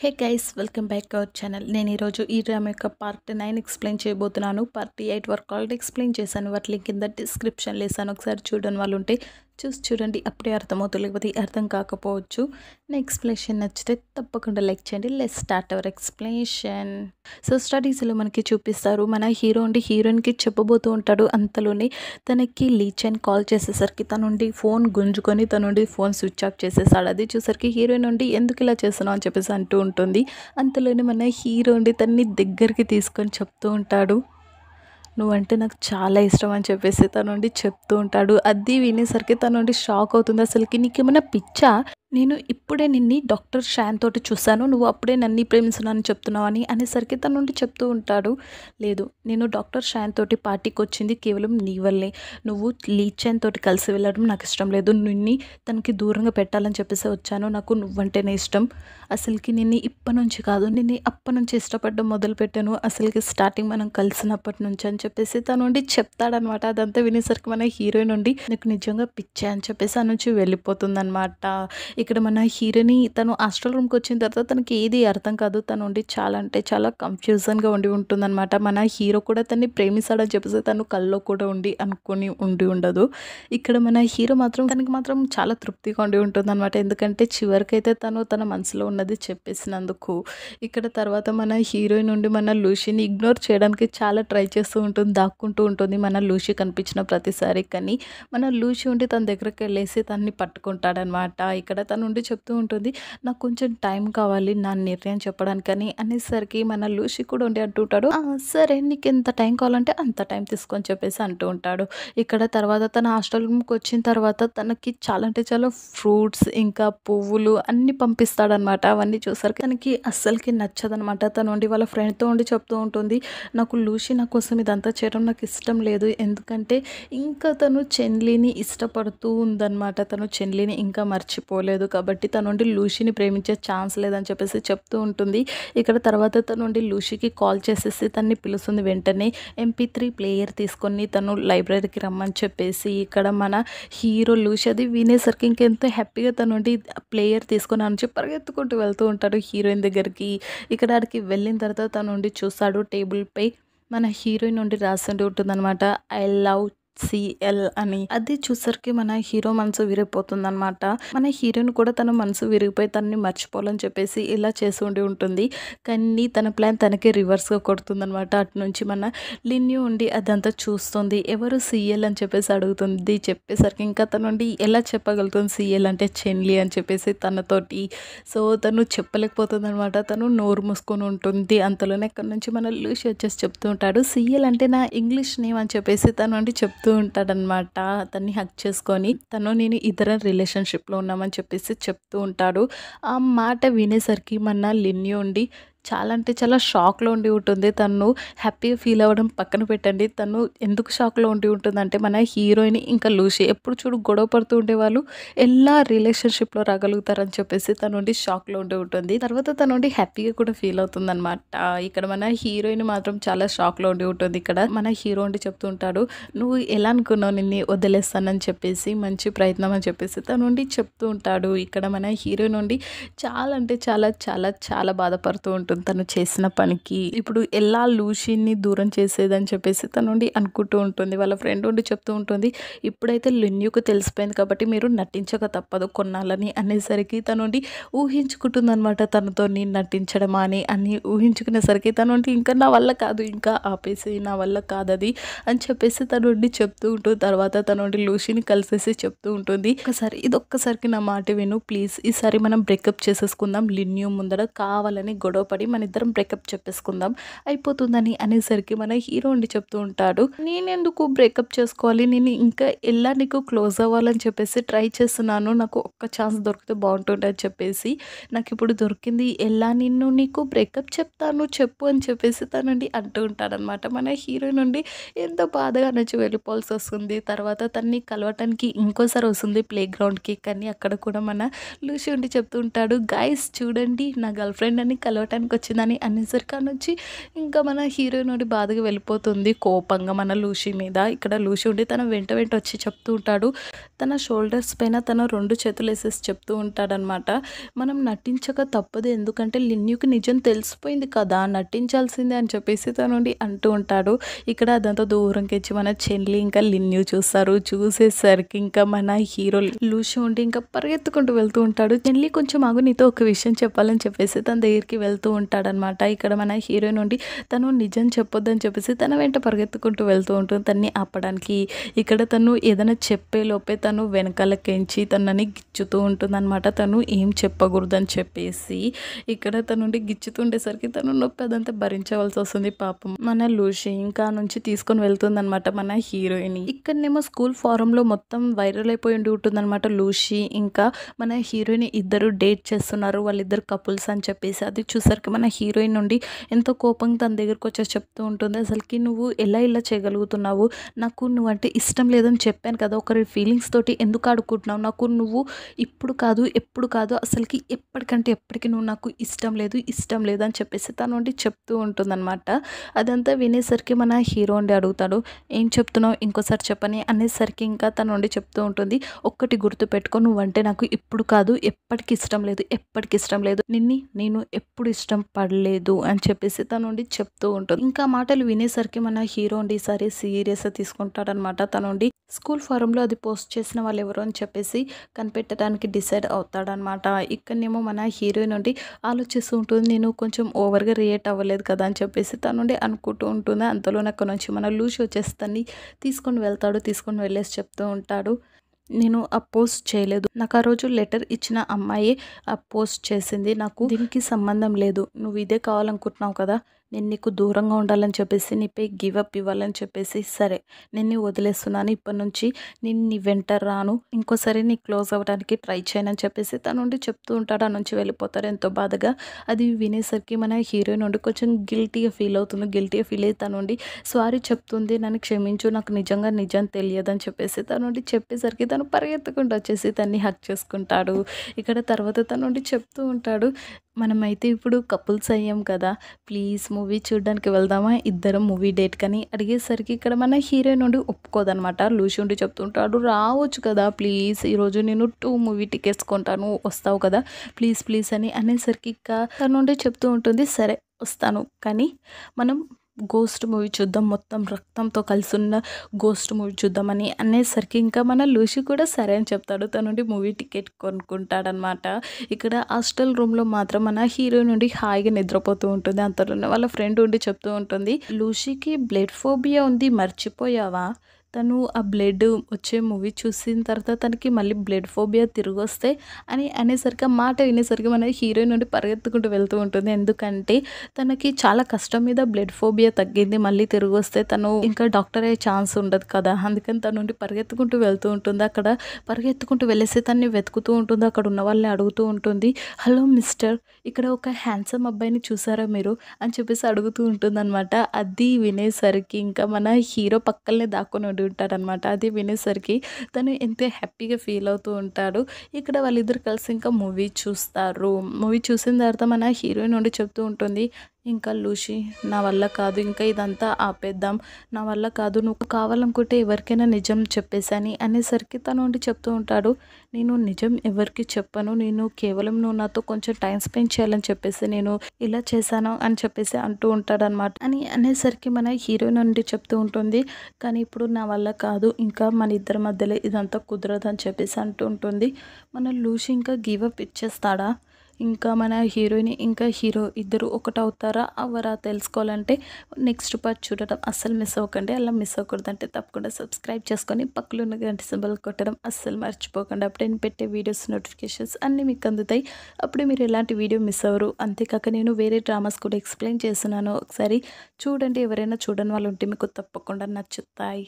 hey guys welcome back our channel నేను ఈరోజు ఈ డ్రామా యొక్క పార్ట్ నైన్ ఎక్స్ప్లెయిన్ చేయబోతున్నాను పార్ట్ ఎయిట్ వరకు ఆల్రెడీ ఎక్స్ప్లెయిన్ చేశాను వాటి లింక్ కింద డిస్క్రిప్షన్లో వేసాను ఒకసారి చూడని వాళ్ళు ఉంటే చూసి చూడండి అప్పుడే అర్థమవుతుంది లేకపోతే అర్థం కాకపోవచ్చు నా ఎక్స్ప్లెనేషన్ నచ్చితే తప్పకుండా లైక్ చేయండి let's start our explanation so స్టడీస్లో మనకి చూపిస్తారు మన హీరో అండి హీరోయిన్కి చెప్పబోతూ ఉంటాడు అంతలోనే తనకి లీచ్ అని కాల్ చేసేసరికి తనుండి ఫోన్ గుంజుకొని తనుండి ఫోన్ స్విచ్ ఆఫ్ చేసేసాడు అది చూసరికి హీరోయిన్ ఉండి ఎందుకు ఇలా చేస్తున్నావు అని చెప్పేసి అంటూ ఉంటుంది అంతలోనే మన హీరో ఉండి తన్ని దగ్గరికి తీసుకొని చెప్తూ ఉంటాడు నువ్వంటే నాకు చాలా ఇష్టం అని చెప్పేసి తనుండి చెప్తూ ఉంటాడు అది వినేసరికి తనుండి షాక్ అవుతుంది అసలుకి నీకేమైనా పిచ్చా నేను ఇప్పుడే నిన్ను డాక్టర్ షాన్ తోటి చూశాను నువ్వు అప్పుడే నన్ను ప్రేమిస్తున్నానని అని అనేసరికి తన నుండి చెప్తూ ఉంటాడు లేదు నేను డాక్టర్ షాన్ తోటి పార్టీకి వచ్చింది కేవలం నీ వల్లే నువ్వు లీచాన్ తోటి కలిసి వెళ్ళడం నాకు ఇష్టం లేదు నిన్ను తనకి దూరంగా పెట్టాలని చెప్పేసి వచ్చాను నాకు నువ్వంటేనే ఇష్టం అసలుకి నిన్ను ఇప్పటి నుంచి కాదు నిన్ను అప్పటి నుంచి ఇష్టపడడం మొదలుపెట్టాను అసలుకి స్టార్టింగ్ మనం కలిసినప్పటి నుంచి అని చెప్పేసి తన నుండి చెప్తాడనమాట అదంతా వినేసరికి మన హీరోయిన్ నుండి నీకు నిజంగా పిచ్చే అని చెప్పేసి ఆ నుంచి వెళ్ళిపోతుందనమాట ఇక్కడ మన హీరోని తను హాస్టల్ రూమ్కి వచ్చిన తర్వాత తనకి ఏది అర్థం కాదు తను ఉండి చాలా అంటే చాలా కన్ఫ్యూజన్గా ఉండి ఉంటుందన్నమాట మన హీరో కూడా తన్ని ప్రేమిస్తాడని చెప్పేసి తను కల్లో కూడా ఉండి అనుకుని ఉండి ఉండదు ఇక్కడ మన హీరో మాత్రం తనకి మాత్రం చాలా తృప్తిగా ఉండి ఉంటుందన్నమాట ఎందుకంటే చివరికైతే తను తన మనసులో ఉన్నది చెప్పేసినందుకు ఇక్కడ తర్వాత మన హీరోయిన్ నుండి మన లూషిని ఇగ్నోర్ చేయడానికి చాలా ట్రై చేస్తూ ఉంటుంది దాక్కుంటూ ఉంటుంది మన లూషి కనిపించిన ప్రతిసారి కానీ మన లూషి ఉండి తన దగ్గరకు వెళ్ళేసి తన్ని పట్టుకుంటాడనమాట ఇక్కడ కథ నుండి చెప్తూ ఉంటుంది నాకు కొంచెం టైం కావాలి నా నిర్ణయం చెప్పడానికని అనేసరికి మన లూషి కూడా ఉండి అంటూ ఉంటాడు సరే నీకు ఎంత టైం కావాలంటే అంత టైం తీసుకొని చెప్పేసి అంటూ ఉంటాడు ఇక్కడ తర్వాత తన హాస్టల్ రూమ్కి వచ్చిన తర్వాత తనకి చాలా అంటే చాలా ఫ్రూట్స్ ఇంకా పువ్వులు అన్నీ పంపిస్తాడనమాట అవన్నీ చూసరికి తనకి అస్సలకి నచ్చదనమాట తను ఉండి వాళ్ళ ఫ్రెండ్తో ఉండి చెప్తూ ఉంటుంది నాకు లూషి నా కోసం ఇదంతా చేయడం నాకు ఇష్టం లేదు ఎందుకంటే ఇంకా తను చెన్లీని ఇష్టపడుతూ ఉందన్నమాట తను చెన్లీని ఇంకా మర్చిపోలేదు లేదు కాబట్టి తన నుండి లూషిని ప్రేమించే ఛాన్స్ లేదని చెప్పేసి చెప్తూ ఉంటుంది ఇక్కడ తర్వాత తన నుండి లూషికి కాల్ చేసేసి తన్ని పిలుస్తుంది వెంటనే ఎంపీ త్రీ ప్లేయర్ తీసుకొని తను లైబ్రరీకి రమ్మని చెప్పేసి ఇక్కడ మన హీరో లూషి అది వినేసరికి ఇంకెంతో హ్యాపీగా తన నుండి ప్లేయర్ తీసుకొని అని చెప్పి పరిగెత్తుకుంటూ వెళ్తూ ఉంటాడు హీరోయిన్ దగ్గరికి ఇక్కడ ఆడికి వెళ్ళిన తర్వాత తన నుండి చూస్తాడు టేబుల్పై మన హీరోయిన్ నుండి రాసి ఉంటుందన్నమాట ఐ లవ్ సిఎల్ అని అది చూసరికి మన హీరో మనసు విరిగిపోతుంది అనమాట మన హీరోని కూడా తన మనసు విరిగిపోయి తనని మర్చిపోవాలని చెప్పేసి ఇలా చేసి ఉండి ఉంటుంది కానీ తన ప్లాన్ తనకే రివర్స్గా కొడుతుంది అనమాట అటు నుంచి మన లిన్యూ ఉండి అదంతా చూస్తుంది ఎవరు సిఎల్ అని చెప్పేసి అడుగుతుంది చెప్పేసరికి ఇంకా తనుండి ఎలా చెప్పగలుగుతుంది సిఎల్ అంటే చెన్లి అని చెప్పేసి తనతోటి సో తను చెప్పలేకపోతుంది అనమాట తను నోరు మూసుకొని ఉంటుంది అంతలోనే అక్కడ నుంచి మన లూసి వచ్చేసి చెప్తూ ఉంటాడు సిఎల్ అంటే నా ఇంగ్లీష్ నేమ్ అని చెప్పేసి తను అంటే చెప్తూ చెప్తూ ఉంటాడనమాట తన్ని హక్ చేసుకొని తను నేను ఇతర రిలేషన్షిప్లో ఉన్నామని చెప్పేసి చెప్తూ ఉంటాడు ఆ మాట వినేసరికి మన లిన్ని ఉండి చాలా అంటే చాలా షాక్లో ఉండి ఉంటుంది తను హ్యాపీగా ఫీల్ అవ్వడం పక్కన పెట్టండి తను ఎందుకు షాక్లో ఉండి ఉంటుంది అంటే మన హీరోయిన్ ఇంకా లూసి ఎప్పుడు చూడు గొడవ పడుతూ ఉండేవాళ్ళు ఎలా రిలేషన్షిప్లో రాగలుగుతారని చెప్పేసి తను ఉండి షాక్లో ఉండి ఉంటుంది తర్వాత తను ఉండి హ్యాపీగా కూడా ఫీల్ అవుతుంది అనమాట ఇక్కడ మన హీరోయిన్ మాత్రం చాలా షాక్లో ఉండి ఉంటుంది ఇక్కడ మన హీరో ఉండి చెప్తూ ఉంటాడు నువ్వు ఎలా అనుకున్నావు నిన్ను వదిలేస్తానని చెప్పేసి మంచి ప్రయత్నం అని చెప్పేసి తను ఉండి చెప్తూ ఉంటాడు ఇక్కడ మన హీరోయిన్ నుండి చాలా అంటే చాలా చాలా చాలా బాధపడుతూ ఉంటుంది ఉంటుంది తను చేసిన పనికి ఇప్పుడు ఎలా లూషిని దూరం చేసేదని చెప్పేసి తనుండి అనుకుంటూ ఉంటుంది వాళ్ళ ఫ్రెండ్ ఉండి చెప్తూ ఉంటుంది ఇప్పుడైతే లున్యూకు తెలిసిపోయింది కాబట్టి మీరు నటించక తప్పదు కొనాలని అనేసరికి తనుండి ఊహించుకుంటుందనమాట తనతో నటించడమా అని అని ఊహించుకునేసరికి తనుండి ఇంకా నా వల్ల కాదు ఇంకా ఆపేసి నా వల్ల కాదది అని చెప్పేసి తనుండి చెప్తూ ఉంటుంది తర్వాత తనుండి లూషిని కలిసేసి చెప్తూ ఉంటుంది ఒకసారి ఒక్కసారికి నా మాట విను ప్లీజ్ ఈసారి మనం బ్రేకప్ చేసేసుకుందాం లిన్యూ ముందర కావాలని గొడవ పడి మన ఇద్దరం బ్రేకప్ చెప్పేసుకుందాం అయిపోతుందని అనేసరికి మన హీరో అండి చెప్తూ ఉంటాడు నేనెందుకు బ్రేకప్ చేసుకోవాలి నేను ఇంకా ఎలా నీకు క్లోజ్ అవ్వాలని చెప్పేసి ట్రై చేస్తున్నాను నాకు ఒక్క ఛాన్స్ దొరికితే అని చెప్పేసి నాకు ఇప్పుడు దొరికింది ఎలా నిన్ను నీకు బ్రేకప్ చెప్తాను చెప్పు అని చెప్పేసి తనండి అంటూ ఉంటాడనమాట మన హీరో నుండి ఎంతో బాధగా నుంచి వెళ్ళిపోవాల్సి వస్తుంది తర్వాత తన్ని కలవటానికి ఇంకోసారి వస్తుంది ప్లే గ్రౌండ్కి కానీ అక్కడ కూడా మన లూసి ఉండి చెప్తూ ఉంటాడు గాయస్ చూడండి నా గర్ల్ ఫ్రెండ్ అని కలవటానికి టైంకి వచ్చిందని అనేసరి నుంచి ఇంకా మన హీరోయిన్ నుండి బాధగా వెళ్ళిపోతుంది కోపంగా మన లూషి మీద ఇక్కడ లూషి ఉండి తన వెంట వెంట వచ్చి చెప్తూ ఉంటాడు తన షోల్డర్స్ పైన తన రెండు చేతులు వేసేసి చెప్తూ ఉంటాడనమాట మనం నటించక తప్పదు ఎందుకంటే లిన్యూకి నిజం తెలిసిపోయింది కదా నటించాల్సిందే అని చెప్పేసి తనుండి అంటూ ఉంటాడు ఇక్కడ అదంతా దూరంకి వచ్చి మన చెల్లి ఇంకా లిన్యూ చూస్తారు చూసేసరికి ఇంకా మన హీరో లూషి ఉండి ఇంకా పరిగెత్తుకుంటూ వెళ్తూ ఉంటాడు చెల్లి కొంచెం ఆగు నీతో ఒక విషయం చెప్పాలని చెప్పేసి తన దగ్గరికి వెళ్తూ ఉంటాడనమాట ఇక్కడ మన హీరోయిన్ ఉండి తను నిజం చెప్పొద్దని చెప్పేసి తన వెంట పరిగెత్తుకుంటూ వెళ్తూ ఉంటుంది తన్ని ఆపడానికి ఇక్కడ తను ఏదైనా చెప్పే లోపే తను వెనకాలకెంచి తనని గిచ్చుతూ ఉంటుందన్నమాట తను ఏం చెప్పకూడదని చెప్పేసి ఇక్కడ తనుండి గిచ్చుతుండేసరికి తను నొప్పి అదంతా భరించవలసి వస్తుంది పాపం మన లూషి ఇంకా నుంచి తీసుకొని వెళ్తుందనమాట మన హీరోయిన్ ఇక్కడనేమో స్కూల్ ఫారంలో మొత్తం వైరల్ అయిపోయి ఉండి ఉంటుందన్నమాట లూషి ఇంకా మన హీరోయిన్ ఇద్దరు డేట్ చేస్తున్నారు వాళ్ళిద్దరు కపుల్స్ అని చెప్పేసి అది చూసరికి మన హీరోయిన్ నుండి ఎంతో కోపం తన దగ్గరకు వచ్చేసి చెప్తూ ఉంటుంది అసలుకి నువ్వు ఎలా ఇలా చేయగలుగుతున్నావు నాకు నువ్వు అంటే ఇష్టం లేదని చెప్పాను కదా ఒకరి ఫీలింగ్స్ తోటి ఎందుకు ఆడుకుంటున్నావు నాకు నువ్వు ఇప్పుడు కాదు ఎప్పుడు కాదు అసలుకి ఎప్పటికంటే ఎప్పటికీ నువ్వు నాకు ఇష్టం లేదు ఇష్టం లేదు అని చెప్పేసి తన నుండి చెప్తూ ఉంటుందన్నమాట అదంతా వినేసరికి మన హీరో ఉండి అడుగుతాడు ఏం చెప్తున్నావు ఇంకోసారి చెప్పని అనేసరికి ఇంకా తన నుండి చెప్తూ ఉంటుంది ఒక్కటి గుర్తు పెట్టుకో నువ్వంటే నాకు ఇప్పుడు కాదు ఎప్పటికి ఇష్టం లేదు ఎప్పటికి ఇష్టం లేదు నిన్ను నేను ఎప్పుడు ఇష్టం ఇష్టం పడలేదు అని చెప్పేసి తనుండి చెప్తూ ఉంటుంది ఇంకా మాటలు వినేసరికి మన హీరో ఉండి ఈసారి తీసుకుంటాడు తీసుకుంటాడనమాట తనుండి స్కూల్ ఫారంలో అది పోస్ట్ చేసిన వాళ్ళు ఎవరు అని చెప్పేసి కనిపెట్టడానికి డిసైడ్ అవుతాడనమాట ఇక్కడనేమో మన హీరోయిన్ నుండి ఆలోచిస్తూ ఉంటుంది నేను కొంచెం ఓవర్గా రియేట్ అవ్వలేదు కదా అని చెప్పేసి తనుండి అనుకుంటూ ఉంటుంది అంతలో నాకు నుంచి మన లూసి వచ్చేసి తన్ని తీసుకొని వెళ్తాడు తీసుకొని వెళ్ళేసి చెప్తూ ఉంటాడు నేను ఆ పోస్ట్ చేయలేదు నాకు ఆ రోజు లెటర్ ఇచ్చిన అమ్మాయి ఆ పోస్ట్ చేసింది నాకు దీనికి సంబంధం లేదు నువ్వు ఇదే కావాలనుకుంటున్నావు కదా నేను నీకు దూరంగా ఉండాలని చెప్పేసి నీపై గివప్ ఇవ్వాలని చెప్పేసి సరే నేను వదిలేస్తున్నాను ఇప్పటి నుంచి నేను నీ వెంట రాను ఇంకోసారి నీ క్లోజ్ అవ్వడానికి ట్రై చేయను అని చెప్పేసి తనుండి చెప్తూ ఉంటాడు ఆ నుంచి వెళ్ళిపోతారు ఎంతో బాధగా అది వినేసరికి మన హీరోయిన్ నుండి కొంచెం గిల్టీగా ఫీల్ అవుతుంది గిల్టీగా ఫీల్ అయ్యి తనుండి సారీ చెప్తుంది నన్ను క్షమించు నాకు నిజంగా నిజం తెలియదు అని చెప్పేసి తనుండి చెప్పేసరికి తను పరిగెత్తకుండా వచ్చేసి తన్ని హక్ చేసుకుంటాడు ఇక్కడ తర్వాత తనుండి చెప్తూ ఉంటాడు మనమైతే ఇప్పుడు కపుల్స్ అయ్యాం కదా ప్లీజ్ మూవీ చూడడానికి వెళ్దామా ఇద్దరం మూవీ డేట్ కానీ అడిగేసరికి ఇక్కడ మన హీరోయిన్ నుండి ఒప్పుకోదనమాట లూసి ఉండి చెప్తుంటాడు రావచ్చు కదా ప్లీజ్ ఈరోజు నేను టూ మూవీ టికెట్స్ కొంటాను వస్తావు కదా ప్లీజ్ ప్లీజ్ అని అనేసరికి ఇక నుండి చెప్తూ ఉంటుంది సరే వస్తాను కానీ మనం గోస్ట్ మూవీ చూద్దాం మొత్తం రక్తంతో కలిసి ఉన్న గోస్ట్ మూవీ చూద్దామని అనేసరికి ఇంకా మన లూషి కూడా సరే అని చెప్తాడు తనుండి మూవీ టికెట్ కొనుక్కుంటాడనమాట ఇక్కడ హాస్టల్ రూమ్లో మాత్రం మన హీరో నుండి హాయిగా నిద్రపోతూ ఉంటుంది అంతలో వాళ్ళ ఫ్రెండ్ ఉండి చెప్తూ ఉంటుంది లూషికి బ్లడ్ ఫోబియా ఉంది మర్చిపోయావా తను ఆ బ్లడ్ వచ్చే మూవీ చూసిన తర్వాత తనకి మళ్ళీ బ్లడ్ ఫోబియా తిరిగి వస్తే అని అనేసరికి ఆ మాట వినేసరికి మన హీరోయిన్ నుండి పరిగెత్తుకుంటూ వెళ్తూ ఉంటుంది ఎందుకంటే తనకి చాలా కష్టం మీద బ్లడ్ ఫోబియా తగ్గింది మళ్ళీ తిరిగి వస్తే తను ఇంకా డాక్టర్ అయ్యే ఛాన్స్ ఉండదు కదా అందుకని తన నుండి పరిగెత్తుకుంటూ వెళ్తూ ఉంటుంది అక్కడ పరిగెత్తుకుంటూ వెళ్ళేసి తన్ని వెతుకుతూ ఉంటుంది అక్కడ ఉన్న వాళ్ళని అడుగుతూ ఉంటుంది హలో మిస్టర్ ఇక్కడ ఒక హ్యాండ్సమ్ అబ్బాయిని చూసారా మీరు అని చెప్పేసి అడుగుతూ ఉంటుంది అనమాట అది వినేసరికి ఇంకా మన హీరో పక్కనే దాక్కుని పడి అనమాట అది వినేసరికి తను ఎంతో హ్యాపీగా ఫీల్ అవుతూ ఉంటాడు ఇక్కడ వాళ్ళిద్దరు కలిసి ఇంకా మూవీ చూస్తారు మూవీ చూసిన తర్వాత మన హీరోయిన్ నుండి చెప్తూ ఉంటుంది ఇంకా లూషి నా వల్ల కాదు ఇంకా ఇదంతా ఆపేద్దాం నా వల్ల కాదు నువ్వు కావాలనుకుంటే ఎవరికైనా నిజం చెప్పేశాని అనేసరికి తను ఉండి చెప్తూ ఉంటాడు నేను నిజం ఎవరికి చెప్పను నేను కేవలం నువ్వు నాతో కొంచెం టైం స్పెండ్ చేయాలని చెప్పేసి నేను ఇలా చేశాను అని చెప్పేసి అంటూ ఉంటాడనమాట అని అనేసరికి మన హీరోయిన్ నుండి చెప్తూ ఉంటుంది కానీ ఇప్పుడు నా వల్ల కాదు ఇంకా మన ఇద్దరి మధ్యలో ఇదంతా కుదరదు అని చెప్పేసి అంటూ ఉంటుంది మన లూషి ఇంకా గివప్ అప్ ఇచ్చేస్తాడా ఇంకా మన హీరోయిన్ ఇంకా హీరో ఇద్దరు ఒకటి అవుతారా అవ్వరా తెలుసుకోవాలంటే నెక్స్ట్ పార్ట్ చూడడం అస్సలు మిస్ అవ్వకండి అలా మిస్ అవ్వకూడదు అంటే తప్పకుండా సబ్స్క్రైబ్ చేసుకొని పక్కలో ఉన్న గంట సింబల్ కొట్టడం అస్సలు మర్చిపోకండి అప్పుడే నేను పెట్టే వీడియోస్ నోటిఫికేషన్స్ అన్నీ మీకు అందుతాయి అప్పుడే మీరు ఎలాంటి వీడియో మిస్ అవ్వరు అంతేకాక నేను వేరే డ్రామాస్ కూడా ఎక్స్ప్లెయిన్ చేస్తున్నాను ఒకసారి చూడండి ఎవరైనా చూడని వాళ్ళు ఉంటే మీకు తప్పకుండా నచ్చుతాయి